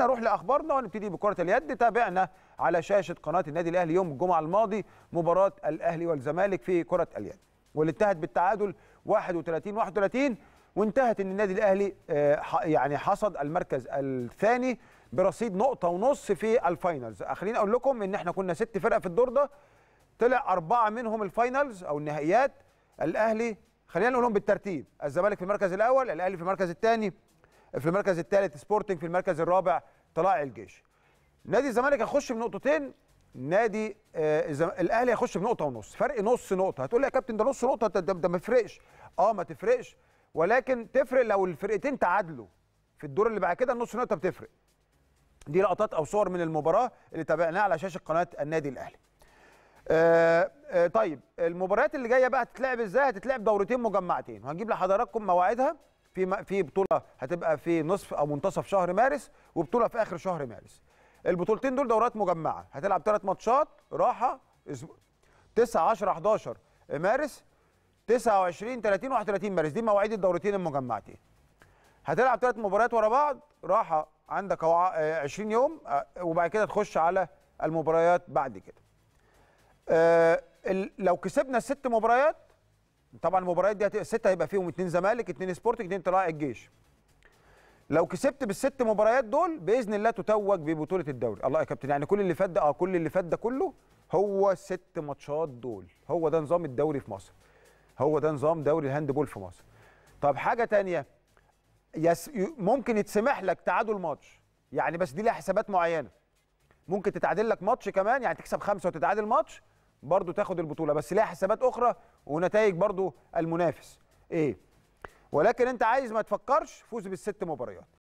نروح لاخبارنا ونبتدي بكره اليد تابعنا على شاشه قناه النادي الاهلي يوم الجمعه الماضي مباراه الاهلي والزمالك في كره اليد واللي انتهت بالتعادل 31 31 وانتهت ان النادي الاهلي آه، يعني حصد المركز الثاني برصيد نقطه ونص في الفاينلز خليني اقول لكم ان احنا كنا ست فرق في الدور ده طلع اربعه منهم الفاينلز او النهائيات الاهلي خلينا نقولهم بالترتيب الزمالك في المركز الاول الاهلي في المركز الثاني في المركز الثالث سبورتنج في المركز الرابع طلائع الجيش نادي الزمالك هيخش بنقطتين نادي آه الاهلي هيخش بنقطه ونص فرق نص نقطه هتقول لي يا كابتن ده نص نقطه ده, ده ما يفرقش اه ما تفرقش ولكن تفرق لو الفرقتين تعادلوا في الدور اللي بعد كده النص نقطه بتفرق دي لقطات او صور من المباراه اللي تابعناها على شاشه قناه النادي الاهلي آه آه طيب المباريات اللي جايه بقى هتتلعب ازاي هتتلعب دورتين مجمعتين وهنجيب لحضراتكم مواعيدها في في بطوله هتبقى في نصف او منتصف شهر مارس وبطوله في اخر شهر مارس البطولتين دول دورات مجمعه هتلعب ثلاث ماتشات راحه اسبوع 9 10 11 مارس 29 30 31 مارس دي مواعيد الدورتين المجمعتين هتلعب ثلاث مباريات ورا بعض راحه عندك 20 آه، يوم آه، وبعد كده تخش على المباريات بعد كده آه، لو كسبنا الست مباريات طبعا المباريات دي هتبقى سته هيبقى فيهم اثنين زمالك اثنين سبورتنج اثنين طلائع الجيش لو كسبت بالست مباريات دول باذن الله تتوج ببطوله الدوري الله يا كابتن يعني كل اللي فات ده اه كل اللي فات ده كله هو الست ماتشات دول هو ده نظام الدوري في مصر هو ده نظام دوري الهاندبول في مصر طب حاجه تانية يس ممكن يتسمح لك تعادل ماتش يعني بس دي لها حسابات معينه ممكن تتعادل لك ماتش كمان يعني تكسب خمسه وتتعادل ماتش برضو تاخد البطوله بس ليها حسابات اخرى ونتائج برضو المنافس ايه ولكن انت عايز ما تفكرش فوز بالست مباريات